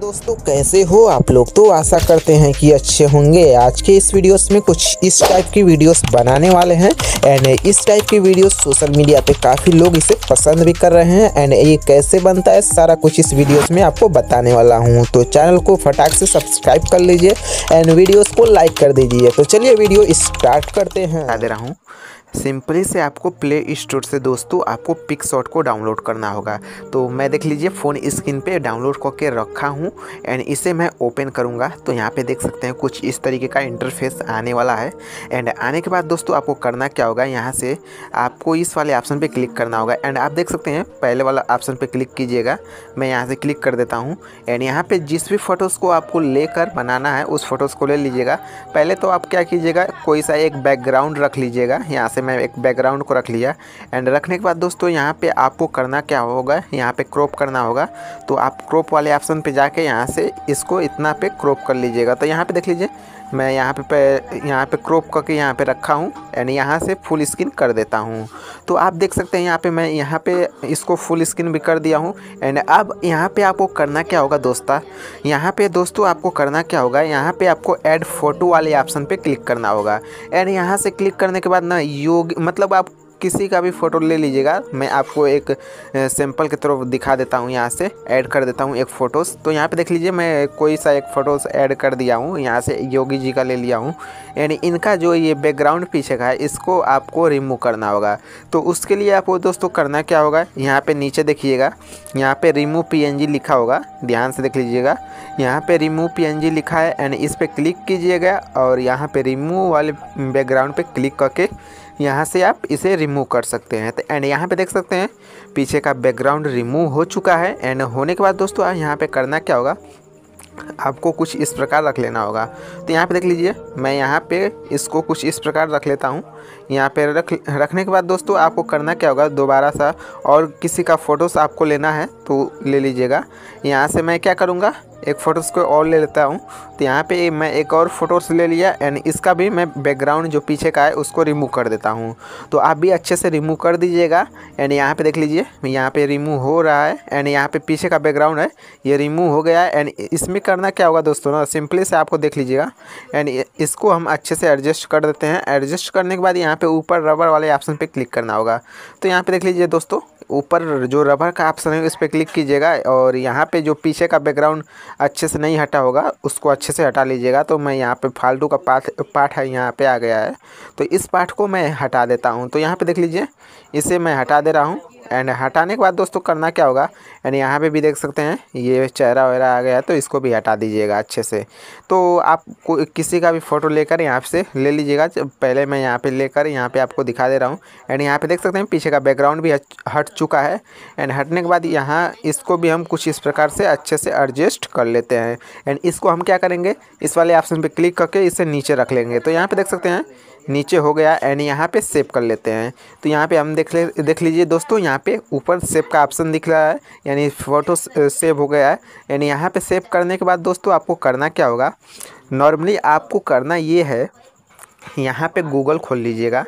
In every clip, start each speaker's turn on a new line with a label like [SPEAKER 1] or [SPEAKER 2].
[SPEAKER 1] दोस्तों कैसे हो आप लोग तो आशा करते हैं कि अच्छे होंगे आज के इस वीडियोस में कुछ इस टाइप की वीडियोस बनाने वाले हैं एंड इस टाइप की वीडियोस सोशल मीडिया पे काफ़ी लोग इसे पसंद भी कर रहे हैं एंड ये कैसे बनता है सारा कुछ इस वीडियोस में आपको बताने वाला हूँ तो चैनल को फटाक से सब्सक्राइब कर लीजिए एंड वीडियोज़ को लाइक कर दीजिए तो चलिए वीडियो स्टार्ट करते हैं दे रहा हूँ सिंपली से आपको प्ले स्टोर से दोस्तों आपको पिक शॉट को डाउनलोड करना होगा तो मैं देख लीजिए फ़ोन स्क्रीन पे डाउनलोड करके रखा हूँ एंड इसे मैं ओपन करूँगा तो यहाँ पे देख सकते हैं कुछ इस तरीके का इंटरफेस आने वाला है एंड आने के बाद दोस्तों आपको करना क्या होगा यहाँ से आपको इस वाले ऑप्शन पर क्लिक करना होगा एंड आप देख सकते हैं पहले वाला ऑप्शन पर क्लिक कीजिएगा मैं यहाँ से क्लिक कर देता हूँ एंड यहाँ पर जिस भी फ़ोटोज़ को आपको लेकर बनाना है उस फोटोज़ को ले लीजिएगा पहले तो आप क्या कीजिएगा कोई सा एक बैकग्राउंड रख लीजिएगा यहाँ से से मैं एक बैकग्राउंड को रख लिया एंड रखने के बाद दोस्तों यहाँ पे आपको करना क्या होगा यहाँ पे क्रॉप करना होगा तो आप क्रॉप वाले ऑप्शन पे जाके यहाँ से इसको इतना पे क्रॉप कर लीजिएगा तो यहाँ पे देख लीजिए मैं यहाँ पे, पे यहाँ पे क्रॉप करके यहाँ पे रखा हूँ एंड यहाँ से फुल स्क्रीन कर देता हूँ तो आप देख सकते हैं यहाँ पे मैं यहाँ पे इसको फुल स्क्रीन भी कर दिया हूँ एंड अब यहाँ पे आपको करना क्या होगा दोस्ता यहाँ पे दोस्तों आपको करना क्या होगा यहाँ पे आपको ऐड फ़ोटो वाले ऑप्शन पे क्लिक करना होगा एंड यहाँ से क्लिक करने के बाद ना यू योग मतलब आप किसी का भी फ़ोटो ले लीजिएगा मैं आपको एक सैंपल के तरफ दिखा देता हूँ यहाँ से ऐड कर देता हूँ एक फ़ोटोज़ तो यहाँ पे देख लीजिए मैं कोई सा एक फ़ोटोज़ ऐड कर दिया हूँ यहाँ से योगी जी का ले लिया हूँ यानी इनका जो ये बैकग्राउंड पीछे का है इसको आपको रिमूव करना होगा तो उसके लिए आपको दोस्तों करना क्या होगा यहाँ पर नीचे देखिएगा यहाँ पर रिमूव पी लिखा होगा ध्यान से देख लीजिएगा यहाँ पर रिमूव पी लिखा है एंड इस पर क्लिक कीजिएगा और यहाँ पर रिमूव वाले बैकग्राउंड पर क्लिक करके यहाँ से आप इसे रिमूव कर सकते हैं तो एंड यहाँ पे देख सकते हैं पीछे का बैकग्राउंड रिमूव हो चुका है एंड होने के बाद दोस्तों यहाँ पे करना क्या होगा आपको कुछ इस प्रकार रख लेना होगा तो यहाँ पे देख लीजिए मैं यहाँ पे इसको कुछ इस प्रकार रख लेता हूँ यहाँ पे रख रखने के बाद दोस्तों आपको करना क्या होगा दोबारा सा और किसी का फ़ोटोस आपको लेना है तो ले लीजिएगा यहाँ से मैं क्या करूँगा एक फ़ोटोस को और ले लेता हूँ तो यहाँ पे मैं एक और फ़ोटोज़ ले लिया एंड इसका भी मैं बैकग्राउंड जो पीछे का है उसको रिमूव कर देता हूँ तो आप भी अच्छे से रिमूव कर दीजिएगा एंड यहाँ पे देख लीजिए यहाँ पे रिमूव हो रहा है एंड यहाँ पे पीछे का बैकग्राउंड है ये रिमूव हो गया है एंड इसमें करना क्या होगा दोस्तों ना सिंपली से आपको देख लीजिएगा एंड इसको हम अच्छे से एडजस्ट कर देते हैं एडजस्ट करने के बाद यहाँ पर ऊपर रबर वाले ऑप्शन पर क्लिक करना होगा तो यहाँ पर देख लीजिए दोस्तों ऊपर जो रबर का ऑप्शन है उस पर क्लिक कीजिएगा और यहाँ पे जो पीछे का बैकग्राउंड अच्छे से नहीं हटा होगा उसको अच्छे से हटा लीजिएगा तो मैं यहाँ पे फालतू का पाठ पाठ है यहाँ पे आ गया है तो इस पाठ को मैं हटा देता हूँ तो यहाँ पे देख लीजिए इसे मैं हटा दे रहा हूँ एंड हटाने के बाद दोस्तों करना क्या होगा एंड यहाँ पे भी देख सकते हैं ये चेहरा वगैरह आ गया है तो इसको भी हटा दीजिएगा अच्छे से तो आप को, किसी का भी फ़ोटो लेकर यहाँ से ले लीजिएगा पहले मैं यहाँ पे लेकर यहाँ पे आपको दिखा दे रहा हूँ एंड यहाँ पे देख सकते हैं पीछे का बैकग्राउंड भी हट चुका है एंड हटने के बाद यहाँ इसको भी हम कुछ इस प्रकार से अच्छे से एडजस्ट कर लेते हैं एंड इसको हम क्या करेंगे इस वाले ऑप्शन पर क्लिक करके इसे नीचे रख लेंगे तो यहाँ पर देख सकते हैं नीचे हो गया एंड यहाँ पे सेव कर लेते हैं तो यहाँ पे हम देख ले देख लीजिए दोस्तों यहाँ पे ऊपर सेव का ऑप्शन दिख रहा है यानी फ़ोटो सेव हो गया है यानी यहाँ पे सेव करने के बाद दोस्तों आपको करना क्या होगा नॉर्मली आपको करना ये है यहाँ पे गूगल खोल लीजिएगा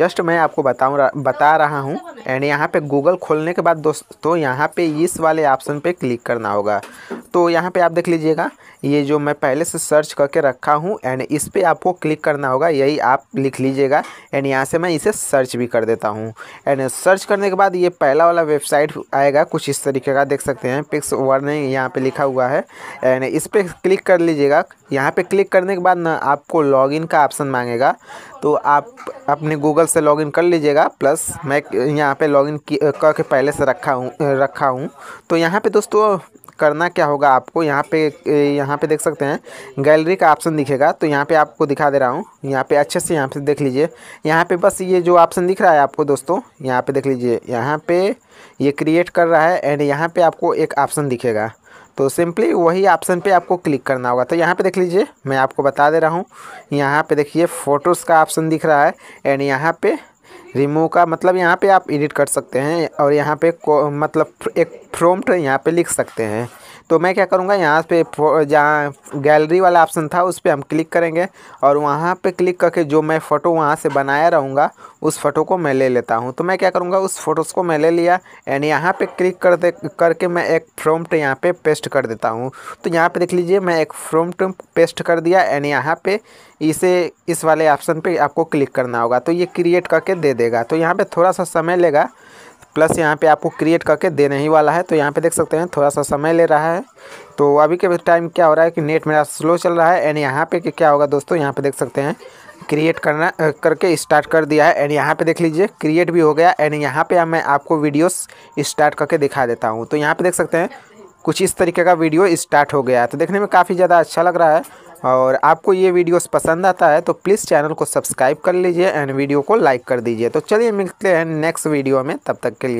[SPEAKER 1] जस्ट मैं आपको बताऊँ बता रहा हूँ एंड यहाँ पे गूगल खोलने के बाद दोस्तों यहाँ पे इस वाले ऑप्शन पे क्लिक करना होगा तो यहाँ पे आप देख लीजिएगा ये जो मैं पहले से सर्च करके रखा हूँ एंड इस पर आपको क्लिक करना होगा यही आप लिख लीजिएगा एंड यहाँ से मैं इसे सर्च भी कर देता हूँ एंड सर्च करने के बाद ये पहला वाला वेबसाइट आएगा कुछ इस तरीके का देख सकते हैं पिक्स वर्निंग यहाँ पर लिखा हुआ है एंड इस पर क्लिक कर लीजिएगा यहाँ पर क्लिक करने के बाद ना आपको लॉगिन का ऑप्शन मांगेगा तो आप अपने गूगल से इन कर लीजिएगा प्लस मैं यहाँ लॉग लॉगिन करके पहले से रखा हूँ रखा हूँ तो यहाँ पर दोस्तों करना क्या होगा आपको यहाँ पे यहाँ पे देख सकते हैं गैलरी का ऑप्शन दिखेगा तो यहाँ पे आपको दिखा दे रहा हूँ यहाँ पे अच्छे से यहाँ पे देख लीजिए यहाँ पे बस ये जो ऑप्शन दिख रहा है आपको दोस्तों यहाँ पे देख लीजिए यहाँ पे ये क्रिएट कर रहा है एंड यहाँ पे आपको एक ऑप्शन दिखेगा तो सिंपली वही ऑप्शन पे आपको क्लिक करना होगा तो यहाँ पे देख लीजिए मैं आपको बता दे रहा हूँ यहाँ पे देखिए फ़ोटोज़ का ऑप्शन दिख रहा है एंड यहाँ पे रिमूव का मतलब यहाँ पे आप एडिट कर सकते हैं और यहाँ पे मतलब एक फ्रोम्ट यहाँ पे लिख सकते हैं तो मैं क्या करूँगा यहाँ पे जहाँ गैलरी वाला ऑप्शन था उस पर हम क्लिक करेंगे और वहाँ पे क्लिक करके जो मैं फ़ोटो वहाँ से बनाया रहूँगा उस फ़ोटो को मैं ले लेता हूँ तो मैं क्या करूँगा उस फ़ोटोज़ को मैं ले लिया एंड यहाँ पे क्लिक कर दे करके मैं एक फ्रोमट यहाँ पे पेस्ट कर देता हूँ तो यहाँ पे देख लीजिए मैं एक फ्रॉम्प्ट पेस्ट कर दिया एंड यहाँ पर इसे इस वाले ऑप्शन पर आपको क्लिक करना होगा तो ये क्रिएट करके दे देगा तो यहाँ पर थोड़ा सा समय लेगा प्लस यहाँ पे आपको क्रिएट करके देने ही वाला है तो यहाँ पे देख सकते हैं थोड़ा सा समय ले रहा है तो अभी के टाइम क्या हो रहा है कि नेट मेरा स्लो चल रहा है एंड यहाँ पे क्या होगा दोस्तों यहाँ पे देख सकते हैं क्रिएट करना करके स्टार्ट कर दिया है एंड यहाँ पे देख लीजिए क्रिएट भी हो गया एंड यहाँ पर मैं आपको वीडियोस स्टार्ट करके दिखा देता हूँ तो यहाँ पर देख सकते हैं कुछ इस तरीके का वीडियो स्टार्ट हो गया है तो देखने में काफ़ी ज़्यादा अच्छा लग रहा है और आपको ये वीडियोस पसंद आता है तो प्लीज़ चैनल को सब्सक्राइब कर लीजिए एंड वीडियो को लाइक कर दीजिए तो चलिए मिलते हैं नेक्स्ट वीडियो में तब तक के लिए